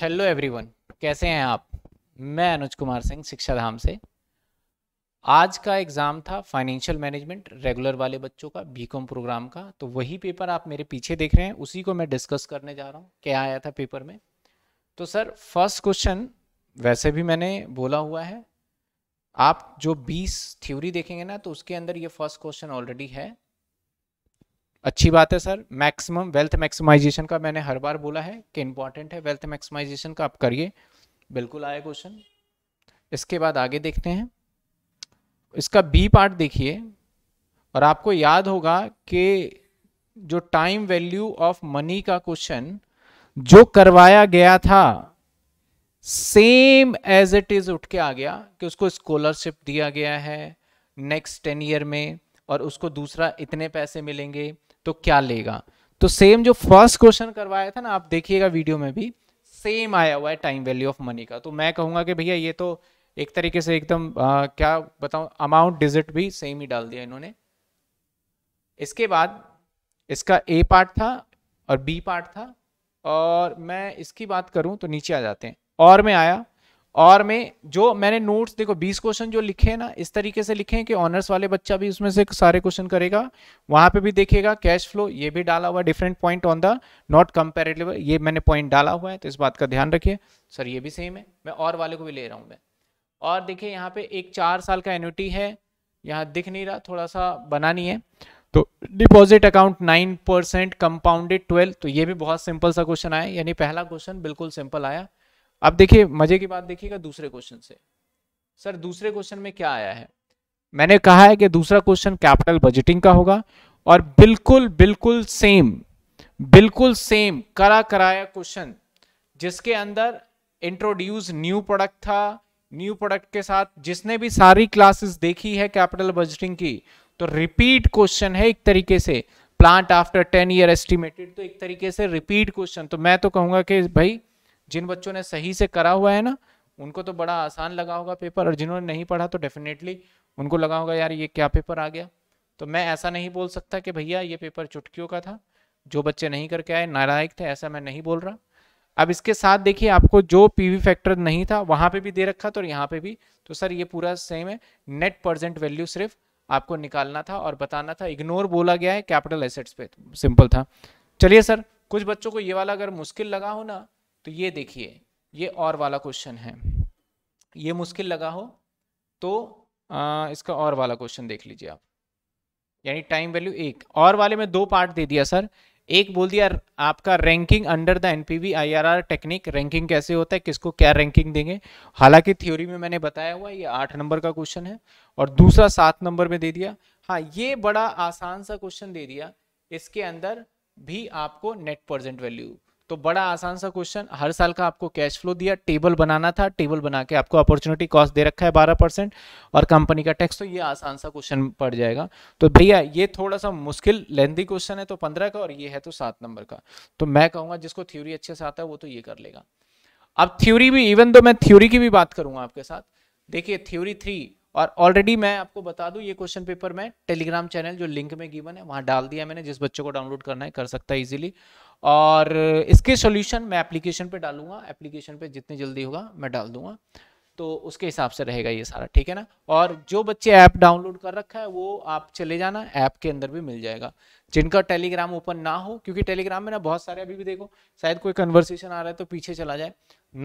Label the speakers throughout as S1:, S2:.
S1: hello everyone कैसे हैं आप मैं अनुज कुमार सिंह शिक्षा धाम से आज का एग्ज़ाम था फाइनेंशियल मैनेजमेंट रेगुलर वाले बच्चों का बीकॉम प्रोग्राम का तो वही पेपर आप मेरे पीछे देख रहे हैं उसी को मैं डिस्कस करने जा रहा हूँ क्या आया था पेपर में तो सर फर्स्ट क्वेश्चन वैसे भी मैंने बोला हुआ है आप जो बीस थ्योरी देखेंगे ना तो उसके अंदर ये फर्स्ट क्वेश्चन ऑलरेडी है अच्छी बात है सर मैक्सिमम वेल्थ मैक्सिमाइजेशन का मैंने हर बार बोला है कि इंपॉर्टेंट है वेल्थ मैक्सिमाइजेशन का आप करिए बिल्कुल आया क्वेश्चन इसके बाद आगे देखते हैं इसका बी पार्ट देखिए और आपको याद होगा कि जो टाइम वैल्यू ऑफ मनी का क्वेश्चन जो करवाया गया था सेम एज इट इज उठ के आ गया कि उसको स्कॉलरशिप दिया गया है नेक्स्ट टेन ईयर में और उसको दूसरा इतने पैसे मिलेंगे तो क्या लेगा तो सेम जो फर्स्ट क्वेश्चन करवाया था ना आप देखिएगा वीडियो में भी सेम आया हुआ है टाइम वैल्यू ऑफ मनी का तो मैं कहूंगा कि भैया ये तो एक तरीके से एकदम क्या बताऊ अमाउंट डिजिट भी सेम ही डाल दिया इन्होंने इसके बाद इसका ए पार्ट था और बी पार्ट था और मैं इसकी बात करूं तो नीचे आ जाते हैं और में आया और मैं जो मैंने नोट्स देखो 20 क्वेश्चन जो लिखे हैं ना इस तरीके से लिखे हैं कि ऑनर्स वाले बच्चा भी उसमें से सारे क्वेश्चन करेगा वहां पे भी देखेगा कैश फ्लो ये भी डाला हुआ different point on the not comparative ये मैंने पॉइंट डाला हुआ है तो इस बात का ध्यान रखिए सर ये भी सेम है मैं और वाले को भी ले रहा हूँ मैं और देखिए यहाँ पे एक चार साल का एन्यूटी है यहाँ दिख नहीं रहा थोड़ा सा बना नहीं है तो deposit account nine percent compounded twelve तो ये भी बहुत सिंपल सा क्वेश्चन आया यानी पहला क्वेश्चन बिल्कुल सिंपल आया अब देखिए मजे की बात देखिएगा दूसरे क्वेश्चन से सर दूसरे क्वेश्चन में क्या आया है मैंने कहा है कि दूसरा क्वेश्चन कैपिटल बजटिंग का होगा और बिल्कुल बिल्कुल सेम बिल्कुल सेम करा कराया क्वेश्चन जिसके अंदर इंट्रोड्यूस न्यू प्रोडक्ट था न्यू प्रोडक्ट के साथ जिसने भी सारी क्लासेस देखी है कैपिटल बजटिंग की तो रिपीट क्वेश्चन है एक तरीके से plant after ten year estimated तो एक तरीके से रिपीट क्वेश्चन तो मैं तो कहूंगा कि भाई जिन बच्चों ने सही से करा हुआ है ना उनको तो बड़ा आसान लगा होगा पेपर और जिन्होंने नहीं पढ़ा तो डेफिनेटली उनको लगा होगा यार ये क्या पेपर आ गया तो मैं ऐसा नहीं बोल सकता कि भैया ये पेपर चुटकियों का था जो बच्चे नहीं करके आए नालायक थे ऐसा मैं नहीं बोल रहा अब इसके साथ देखिए आपको जो पीवी फैक्टर नहीं था वहां पे भी दे रखा था और यहाँ पे भी तो सर ये पूरा सेम है नेट परसेंट वैल्यू सिर्फ आपको निकालना था और बताना था इग्नोर बोला गया है कैपिटल एसेट्स पे सिंपल तो था चलिए सर कुछ बच्चों को ये वाला अगर मुश्किल लगा हो ना तो ये देखिए ये और वाला क्वेश्चन है ये मुश्किल लगा हो तो आ, इसका और वाला क्वेश्चन देख लीजिए आप यानी टाइम वैल्यू एक और वाले में दो पार्ट दे दिया सर एक बोल दिया आपका ranking under the NPV IRR technique ranking कैसे होता है किसको क्या रैंकिंग देंगे हालांकि थ्योरी में मैंने बताया हुआ ये आठ नंबर का क्वेश्चन है और दूसरा सात नंबर में दे दिया हाँ ये बड़ा आसान सा क्वेश्चन दे दिया इसके अंदर भी आपको नेट प्रेजेंट वैल्यू तो बड़ा आसान सा क्वेश्चन हर साल का आपको कैश फ्लो दिया टेबल बनाना था टेबल बना के आपको अपॉर्चुनिटी कॉस्ट दे रखा है बारह परसेंट और कंपनी का टैक्स तो ये आसान सा क्वेश्चन पड़ जाएगा तो भैया ये थोड़ा सा मुश्किल लेंदी क्वेश्चन है तो पंद्रह का और ये है तो सात नंबर का तो मैं कहूँगा जिसको थ्योरी अच्छे से आता है वो तो ये कर लेगा अब थ्योरी भी इवन दो मैं थ्योरी की भी बात करूंगा आपके साथ देखिए थ्योरी थ्री और ऑलरेडी मैं आपको बता दूं ये क्वेश्चन पेपर मैं टेलीग्राम चैनल जो लिंक में गिवन है वहाँ डाल दिया मैंने जिस बच्चों को डाउनलोड करना है कर सकता है इजीली और इसके सॉल्यूशन मैं एप्लीकेशन पे डालूंगा एप्लीकेशन पे जितनी जल्दी होगा मैं डाल दूंगा तो उसके हिसाब से रहेगा ये सारा ठीक है ना और जो बच्चे ऐप डाउनलोड कर रखा है वो आप चले जाना ऐप के अंदर भी मिल जाएगा जिनका टेलीग्राम ओपन ना हो क्योंकि टेलीग्राम में ना बहुत सारे अभी भी देखो शायद कोई कन्वर्सेशन आ रहा है तो पीछे चला जाए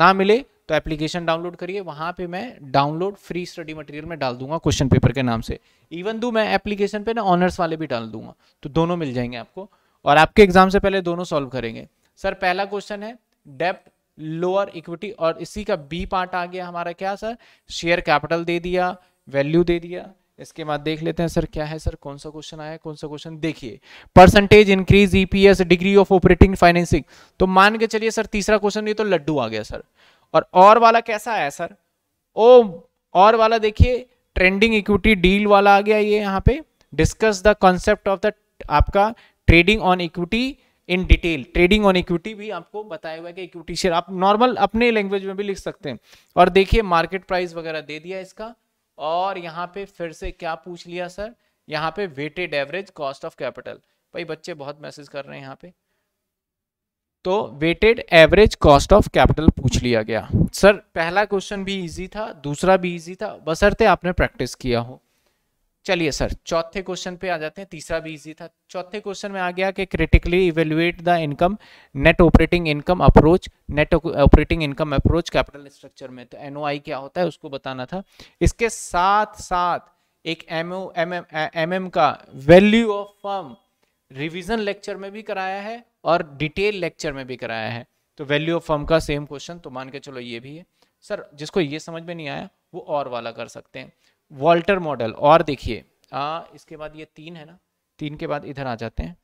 S1: ना मिले तो एप्लीकेशन डाउनलोड करिए वहाँ पे मैं डाउनलोड फ्री स्टडी मटेरियल में डाल दूंगा क्वेश्चन पेपर के नाम से इवन दो मैं एप्लीकेशन पे ना ऑनर्स वाले भी डाल दूंगा तो दोनों मिल जाएंगे आपको और आपके एग्जाम से पहले दोनों सॉल्व करेंगे सर पहला क्वेश्चन है डेप्थ लोअर इक्विटी और इसी का बी पार्ट आ गया हमारा क्या सर शेयर कैपिटल दे दिया वैल्यू दे दिया इसके बाद देख लेते हैं सर क्या है सर कौन सा क्वेश्चन आया कौन सा क्वेश्चन देखिए percentage increase EPS degree of operating financing तो मान के चलिए सर तीसरा क्वेश्चन ये तो लड्डू आ गया सर और और वाला कैसा आया सर ओ और वाला देखिए ट्रेंडिंग इक्विटी डील वाला आ गया ये यहाँ पे discuss the concept of the आपका trading on equity in detail trading on equity भी आपको बताया हुआ है कि इक्विटी शेयर आप नॉर्मल अपने लैंग्वेज में भी लिख सकते हैं और देखिए मार्केट प्राइस वगैरह दे दिया इसका और यहाँ पे फिर से क्या पूछ लिया सर यहाँ पे weighted average cost of capital भाई बच्चे बहुत मैसेज कर रहे हैं यहाँ पे तो weighted average cost of capital पूछ लिया गया सर पहला क्वेश्चन भी इजी था दूसरा भी इजी था बसरते आपने प्रैक्टिस किया हो चलिए सर चौथे क्वेश्चन पे आ जाते हैं तीसरा भी इजी था चौथे क्वेश्चन में आ गया कि critically evaluate the income net operating income approach net operating income approach capital structure में तो एनओआई क्या होता है उसको बताना था इसके साथ साथ एक एमओ एम का value of firm revision lecture में भी कराया है और डिटेल लेक्चर में भी कराया है तो वैल्यू ऑफ फर्म का सेम क्वेश्चन तो मान के चलो ये भी है सर जिसको ये समझ में नहीं आया वो और वाला कर सकते हैं वॉल्टर मॉडल और देखिए इसके बाद ये तीन है ना तीन के बाद इधर आ जाते हैं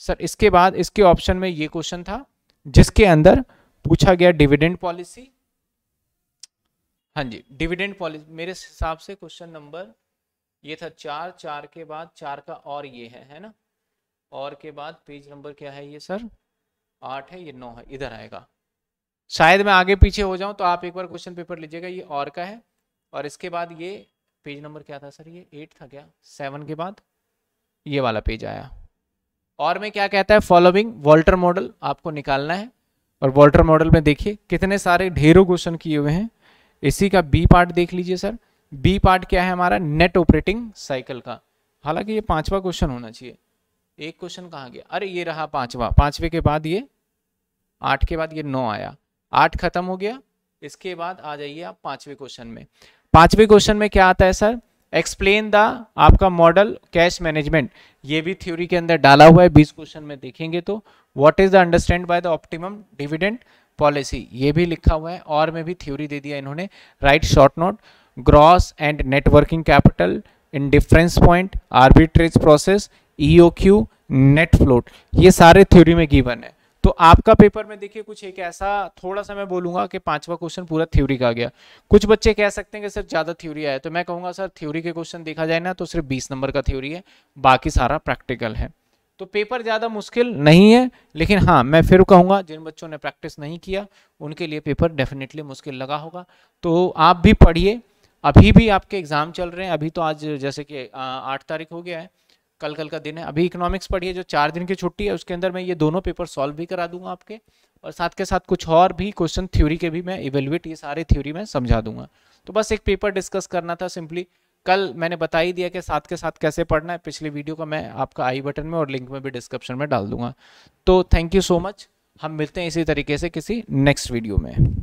S1: सर इसके बाद इसके ऑप्शन में ये क्वेश्चन था जिसके अंदर पूछा गया डिविडेंड पॉलिसी हाँ जी डिविडेंड पॉलिसी मेरे हिसाब से क्वेश्चन नंबर ये था चार चार के बाद चार का और ये है है ना और के बाद पेज नंबर क्या है ये सर आठ है ये नौ है इधर आएगा शायद मैं आगे पीछे हो जाऊं तो आप एक बार क्वेश्चन पेपर लीजिएगा ये और का है और इसके बाद ये पेज नंबर क्या था सर ये एट था क्या सेवन के बाद ये वाला पेज आया और में क्या कहता है फॉलोइंग वॉल्टर मॉडल आपको निकालना है और वॉल्टर मॉडल में देखिए कितने सारे ढेरों क्वेश्चन किए हुए हैं इसी का बी पार्ट देख लीजिए सर बी पार्ट क्या है हमारा नेट ऑपरेटिंग साइकिल का हालांकि ये पांचवा क्वेश्चन होना चाहिए एक क्वेश्चन कहाँ गया अरे ये रहा पांचवा पांचवे के बाद ये आठ के बाद ये नौ आया आठ खत्म हो गया इसके बाद आ जाइए आप पांचवे क्वेश्चन में पांचवे क्वेश्चन में क्या आता है सर एक्सप्लेन द आपका मॉडल कैश मैनेजमेंट ये भी थ्योरी के अंदर डाला हुआ है बीस क्वेश्चन में देखेंगे तो what is the understand by the optimum dividend policy ये भी लिखा हुआ है और में भी थ्योरी दे दिया इन्होंने right short note gross and networking capital in difference point arbitrage process E O Q net float ये सारे थ्योरी में गिवन है तो आपका पेपर में देखिए कुछ एक ऐसा थोड़ा सा मैं बोलूंगा कि पांचवा क्वेश्चन पूरा थ्योरी का गया कुछ बच्चे कह सकते हैं कि सर ज़्यादा थ्योरी आया तो मैं कहूँगा सर थ्योरी के क्वेश्चन देखा जाए ना तो सिर्फ बीस नंबर का थ्योरी है बाकी सारा प्रैक्टिकल है तो पेपर ज़्यादा मुश्किल नहीं है लेकिन हाँ मैं फिर कहूँगा जिन बच्चों ने प्रैक्टिस नहीं किया उनके लिए पेपर डेफिनेटली मुश्किल लगा होगा तो आप भी पढ़िए अभी भी आपके एग्ज़ाम चल रहे हैं अभी तो आज जैसे कि आठ तारीख हो गया है कल कल का दिन है अभी इकोनॉमिक्स पढ़िए जो चार दिन की छुट्टी है उसके अंदर मैं ये दोनों पेपर सॉल्व भी करा दूंगा आपके और साथ के साथ कुछ और भी क्वेश्चन थ्योरी के भी मैं इवेल्युएट ये सारे थ्योरी में समझा दूंगा तो बस एक पेपर डिस्कस करना था सिंपली कल मैंने बता ही दिया कि साथ के साथ कैसे पढ़ना है पिछले वीडियो का मैं आपका आई बटन में और लिंक में भी डिस्क्रिप्शन में डाल दूंगा तो थैंक यू सो मच हम मिलते हैं इसी तरीके से किसी नेक्स्ट वीडियो में